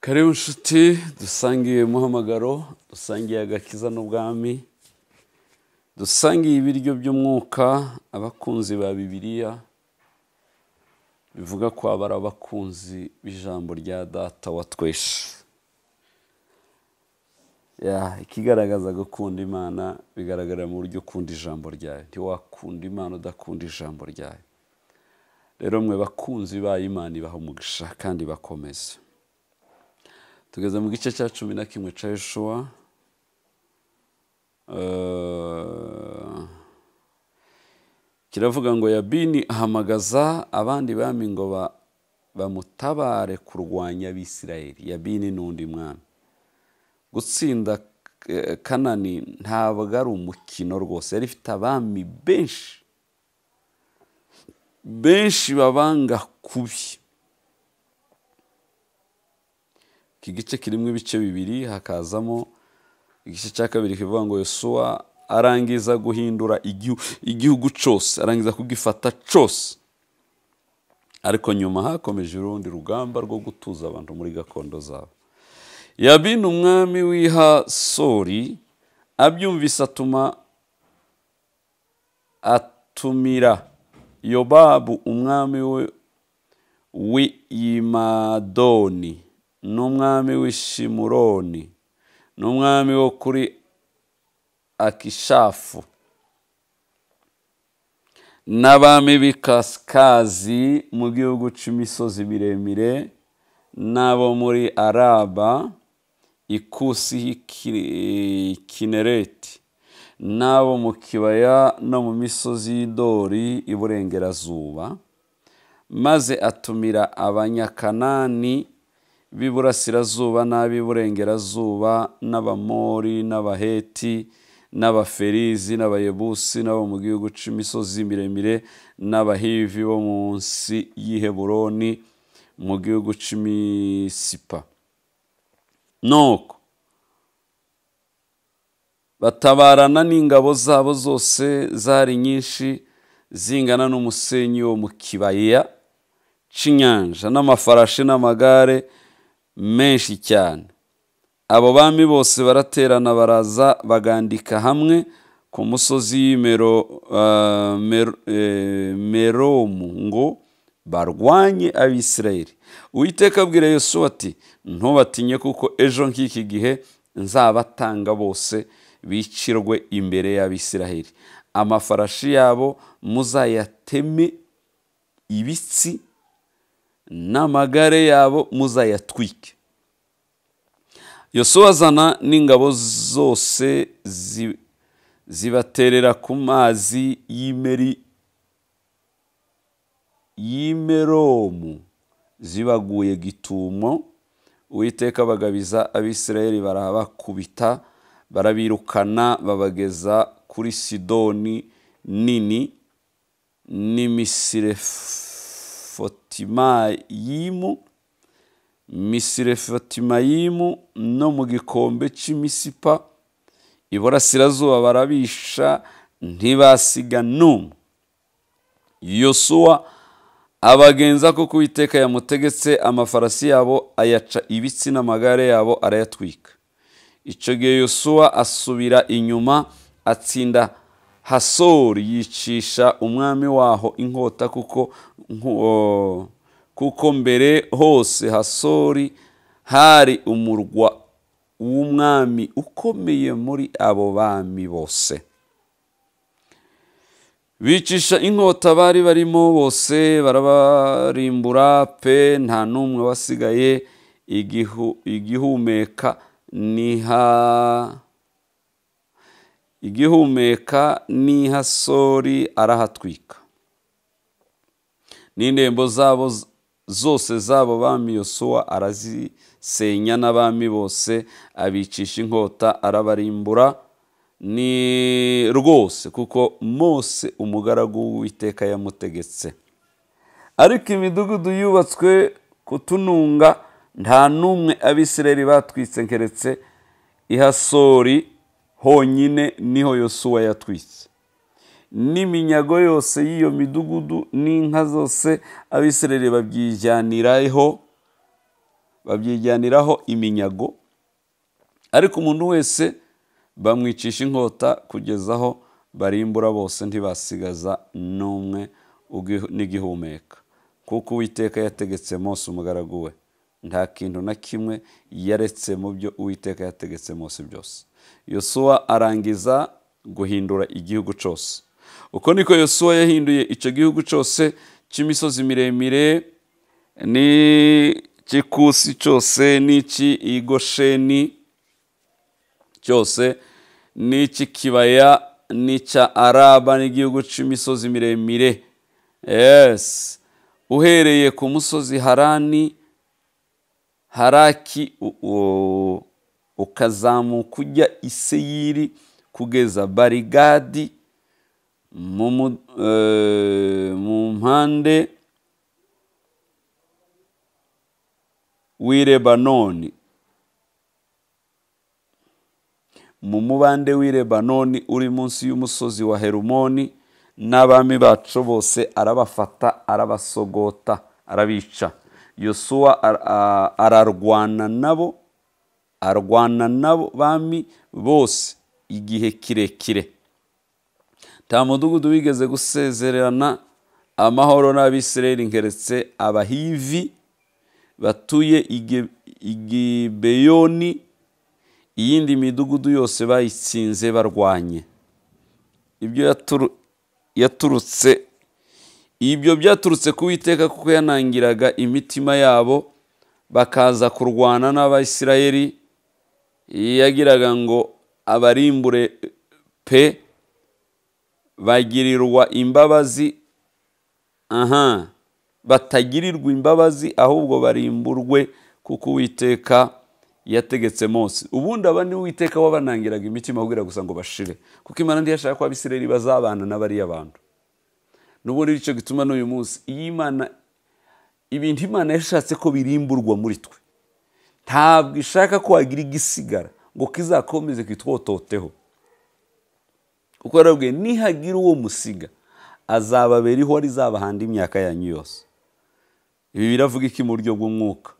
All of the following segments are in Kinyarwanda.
karibu inshuti dusangiye umuhamagaro dusangiye agakiza n'ubwami dusangiye ibiryo by'umwuka abakunzi ba bibiliya bivuga ko abari abakunzi b'ijambo rya data wa tweshe ikigaragaza gukunda imana bigaragara mu buryo ukunda ijambo ryayo ntiwakunda imana udakunda ijambo ryayo rero mwe bakunzi ba imana ibaha umugisha kandi bakomeze tugeze mu gice cya cumi na kimwe cya yeshuwa eh, kiravuga ngo yabini ahamagaza abandi bami ngo bamutabare kurwanya abisirayeli yabini n'undi mwana gutsinda eh, kanani ntabwo ari umukino rwose yari ifite abami benshi benshi babanga kubi iki gice kirimo ibice bibiri hakazamo igice cya kabiri kivuga ngo yosuwa arangiza guhindura igihugu cyose arangiza kugifata cyose ariko nyuma hakomeje urundi rugamba rwo gutuza abantu muri gakondo zabo yabina umwami w'iha sori abyumvise atuma atumira yobabu umwami we w'iyimadoni n'umwami w'ishimuroni n'umwami wo kuri akishafu n'abami b'ikasikazi mu gihugu cy'imisozi miremire n'abo muri araba ikusi kinereti n'abo mu kibaya no mu misozi y'idori iburengerazuba maze atumira abanyakanani b'iburasirazuba n'ab'iburengerazuba n'abamori n'abaheti n'abaferizi n'abayebusi n'abo mu gihugu cy'imisozi miremire n'abahivi bo munsi y'Iheburoni mu gihugu cy'imisipa nuko batabarana n'ingabo zabo zose zari nyinshi zingana n'umusenyi wo mu kibaya cy'inyanja n'amafarashi n'amagare menshi cyane abo bami bose baraterana baraza bagandika hamwe ku musozi ah, eh, meromu ngo barwanye abisirayeli uwiteka abwira yosuwa ati ntubatinye kuko ejo nk'iki gihe nzabatanga bose bicirwe imbere y'abisirayeli amafarashi yabo muzayateme ibitsi n'amagare yabo muzayatwike yosuwa azana n'ingabo zose zibaterera ku mazi y'imeri y'imeromu zibaguye gitumo uwiteka bagabiza abisirayeli barabakubita barabirukana babageza kuri sidoni nini n'imisirefu fotimayimu misirefotimayimu no mu gikombe cy'imisipa iburasirazuba barabisha ntibasiga n'umwe yosuwa abagenza ko ku Uwiteka yamutegetse amafarasi yabo ayaca ibitsi n'amagare yabo arayatwika icyo gihe yosuwa asubira inyuma atsinda hasori yicisha umwami waho inkota kuko kuko mbere hose hasori hari umurwa w'umwami ukomeye muri abo bami bose bicisha inkota bari barimo bose barabarimbura pe nta n'umwe wasigaye igihumeka niha igihumeka nihasori arahatwika n'indembo zabo zose zabo bami yosuwa arazisenya n'abami bose abicisha inkota arabarimbura ni rwose kuko mose umugaragu w'uwiteka yamutegetse ariko imidugudu yubatswe kutununga nta n'umwe abisireri batwitse keretse ihasori honyine niho yosuwa yatwitse n'iminyago yose y'iyo midugudu n'inka zose abisirere babyijyaniraho babyijyaniraho iminyago ariko umuntu wese bamwicisha inkota kugeza aho barimbura bose ntibasigaza n'umwe n'igihumeka kuko uwiteka yategetse mose umugaragu we nta kintu na kimwe yaretse mu byo uwiteka yategetse munsi byose yosuwa arangiza guhindura igihugu cyose uko niko yosuwa yahinduye icyo gihugu cyose cy'imisozi miremire n'icy'ikusi cyose niki igosheni cyose n'icy'ikibaya n'icya araba n'igihugu cy'imisozi miremire yesi uhereye ku musozi harani haraki ukazamuka ujya i seyiri kugeza barigadi mu eh, mpande wirebanoni mu mubande w’irebanoni uri munsi y'umusozi wa herumoni n'abami bacu bose arabafata arabasogota arabica yosuwa ararwana nabo arwana nabo bami bose igihe kirekire nta mudugudu wigeze gusezerana amahoro n'abisirayeli nkeretse abahivi batuye igibeyoni iyindi midugudu yose bayitsinze barwanye ibyo yaturutse ibyo byaturutse ku witeka kuko yanangiraga imitima yabo bakaza kurwana n'abasirayeri yagiraga ngo abarimbure pe bagirirwa imbabazi aha batagirirwa imbabazi ahubwo barimburwe kuko uwiteka yategetse Mose ubundi aba ni uwiteka wabanangiraga imitima ababwira gusa ngo bashire kuko imana ntiyashaka ko abisirayeri bazabana n'abariya bantu n'ubundi nicyo gituma n'uyu munsi iyo imana ibintu imana yashatse ko birimburwa muri twe ntabwo ishaka ko wagira igisigara ngo kizakomeze kitwototeho kuko yarabwiye nihagira uwo musiga azababera ihora izabahanda imyaka yanyu yose ibi biravuga iki mu buryo bw'umwuka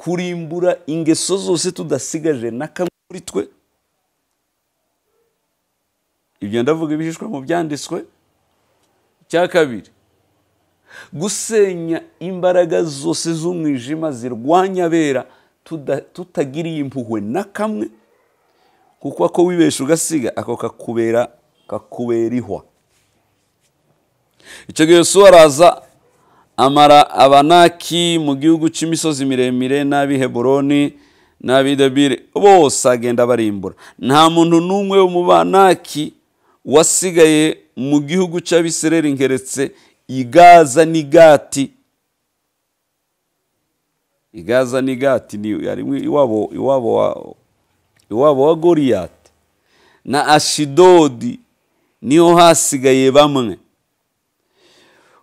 kurimbura ingeso zose tudasigaje na kamwe muri twe ibyo ndavuga ibihishwe mu byanditswe cya kabiri gusenya imbaraga zose z'umwijima zirwanya abera tutagiriye impuhwe na kamwe kuko ako wibesha ugasiga ako kakubera kakubera ihwa icyo gihe araza amara abanaki mu gihugu cy'imisozi miremire n'ab'i heburoni n'ab'i bose agenda barimbura nta muntu n'umwe wo mu banaki wasigaye mu gihugu cy'abisereri ngeretse igaza n'igati igaza n'igati ni iwabo iwabo iwabo wa goriyati na ashidodi niho hasigaye bamwe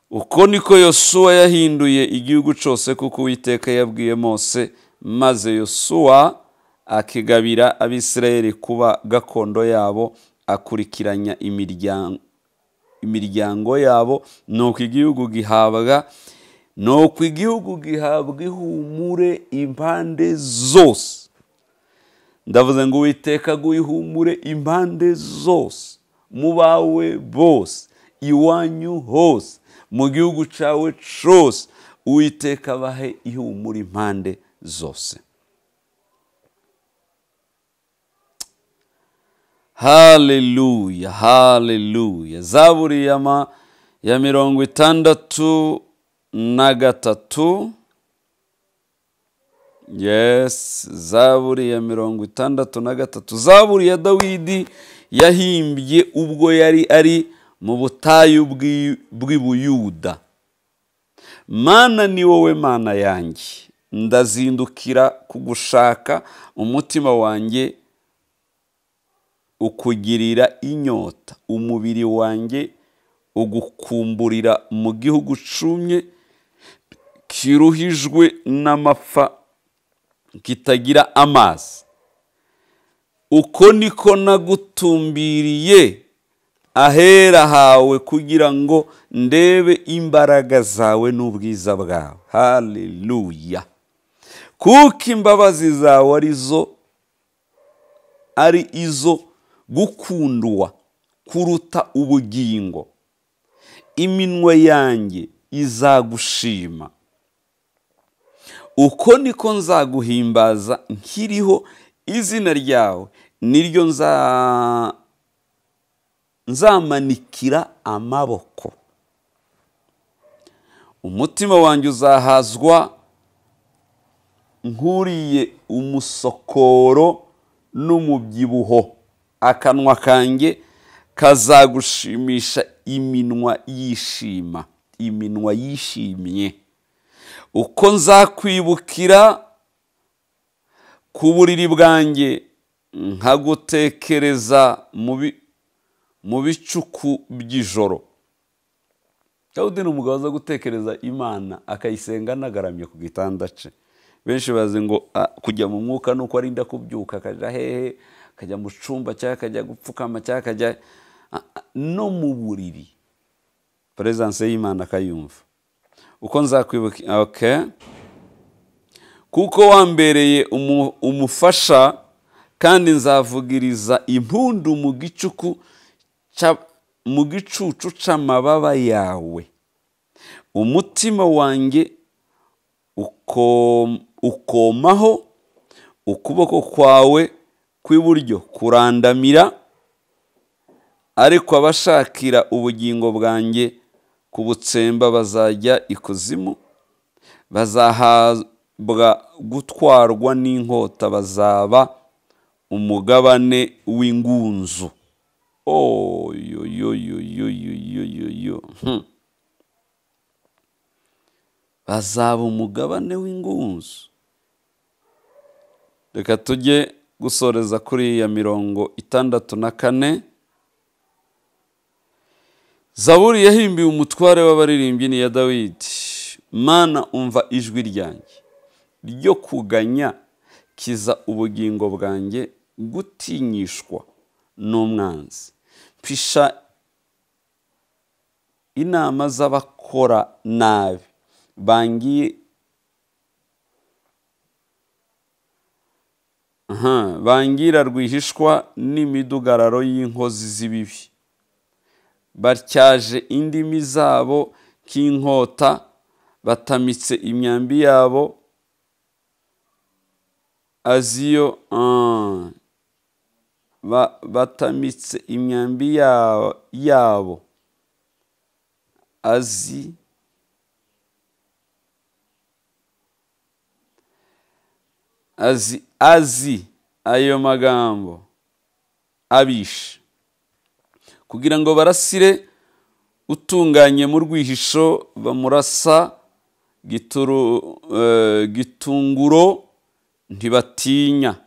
uko niko yosuwa yahinduye igihugu cyose kuko uwiteka yabwiye mose maze yosuwa akigabira abisirayeli kuba gakondo yabo akurikiranya imiryango imiryango yabo nuko igihugu gihabwa nuko igihugu gihabwa ihumure impande zose ndavuze ngo witeka ihumure impande zose mu bawe bose iwanyu hose mu gihugu cyawe cyose uwiteka bahe ihumure impande zose haleluya haleluya zaburi ya mirongo itandatu na gatatu yes zaburi ya mirongo itandatu na gatatu zaburi ya dawidi yahimbye ubwo yari ari mu butayu bw'ibuyuda mana ni wowe mana yanjye ndazindukira kugushaka umutima wanjye ukugirira inyota umubiri wanjye ugukumburira mu gihugu cumye kiruhijwe n'amapfa kitagira amazi uko niko nagutumbiriye ahera hawe kugira ngo ndebe imbaraga zawe n'ubwiza bwawe haleluya kuko imbabazi zawe ari zo ari izo gukundwa kuruta ubugingo iminwa yanjye izagushima uko niko nzaguhimbaza nkiriho izina ryawe niryo nza nzamanikira amaboko umutima wanjye uzahazwa nkuriye umusokoro n'umubyibuho akanwa kanjye kazagushimisha iminwa yishima iminwa yishimye uko nzakwibukira ku buriri bwanjye nkagutekereza mu bicuku by'ijoro dawudi ni umugabo aza gutekereza imana akayisenga anagaramye ku gitanda cye benshi bazi ngo ah, kujya mu mwuka nuko uko arinda kubyuka akajya hehe akajya mu cyumba cyangwa akajya gupfukama cyangwa akajya no mu buriri perezanse y'imana akayumva uko nzakwibuka oke kuko wambereye umufasha kandi nzavugiriza impundu mu gicuku mu gicucu cy'amababa yawe umutima wanjye ukomaho ukuboko kwawe kw'iburyo kurandamira ariko abashakira ubugingo bwanjye kubutsemba bazajya ikuzimu bazahabwa gutwarwa n'inkota bazaba umugabane w'ingunzu hmm. bazaba umugabane w'ingunzu reka tujye gusoreza kuri ya mirongo itandatu na kane zaburi yahimbiwe umutware w'abaririmbyi ni iya dawidi mana umva ijwi ryanjye ryo kuganya kiza ubugingo bwanjye gutinyishwa n'umwanzi mpisha inama z'abakora nabi bangiye bangira rwihishwa n'imidugararo y'inkozi z'ibibi batyaje indimi zabo k’inkota batamitse imyambi yabo aziyo batamitse imyambi yabo azi azi azi ayo magambo abishe kugira ngo barasire utunganye mu rwihisho bamurasa eh, gitunguro ntibatinya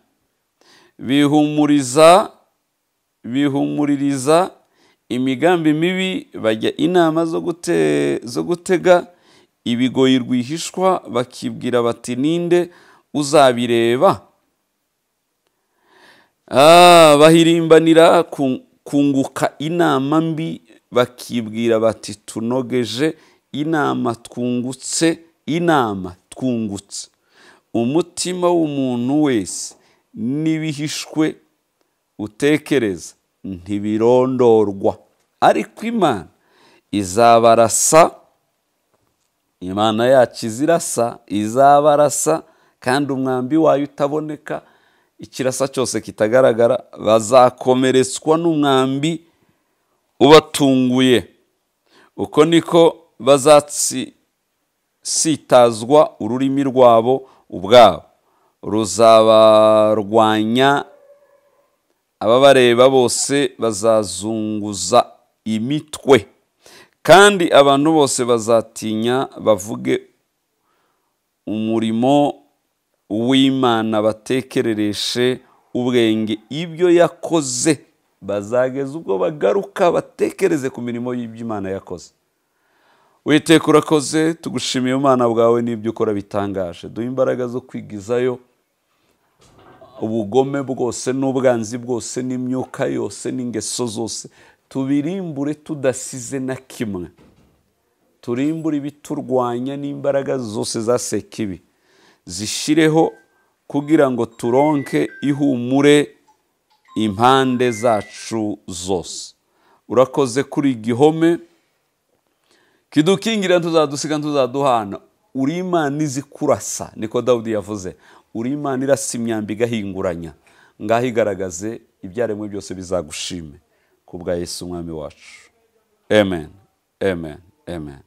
bihumuriza bihumuririza imigambi mibi bajya inama zo gutega ibigoyi rwihishwa bakibwira bati ninde uzabireba Ah, bahirimbanira kunguka inama mbi bakibwira bati tunogeje inama twungutse inama twungutse umutima w'umuntu wese n'ibihishwe utekereza ntibirondorwa ariko imana izabarasa imana yacu izirasa izabarasa kandi umwambi wayo utaboneka ikirasa cyose kitagaragara bazakomeretswa n'umwambi ubatunguye uko niko bazatsitazwa ururimi rwabo ubwabo ruzabarwanya ababareba bose bazazunguza imitwe kandi abantu bose bazatinya bavuge umurimo uw'imana batekerereshe ubwenge ibyo yakoze bazageza ubwo bagaruka batekereze ku mirimo Imana yakoze witeka urakoze tugushimiye umwana bwawe n'ibyo ukora bitangaje duhe imbaraga zo kwigizayo ubugome bwose n'ubwanzi bwose n'imyuka yose n'ingeso zose tubirimbure tudasize na kimwe turimbure ibiturwanya n'imbaraga zose za sekibi zishyireho kugira ngo turonke ihumure impande zacu zose urakoze kuri gihome kidukingira tuzadusiga tuzaduhana uri imana izi kurasa niko dawudi yavuze uri imana irasa imyambi igahinguranya ngaho igaragaze ibyaremwe byose bizagushime ku bwa Yesu umwami wacu amen amen amen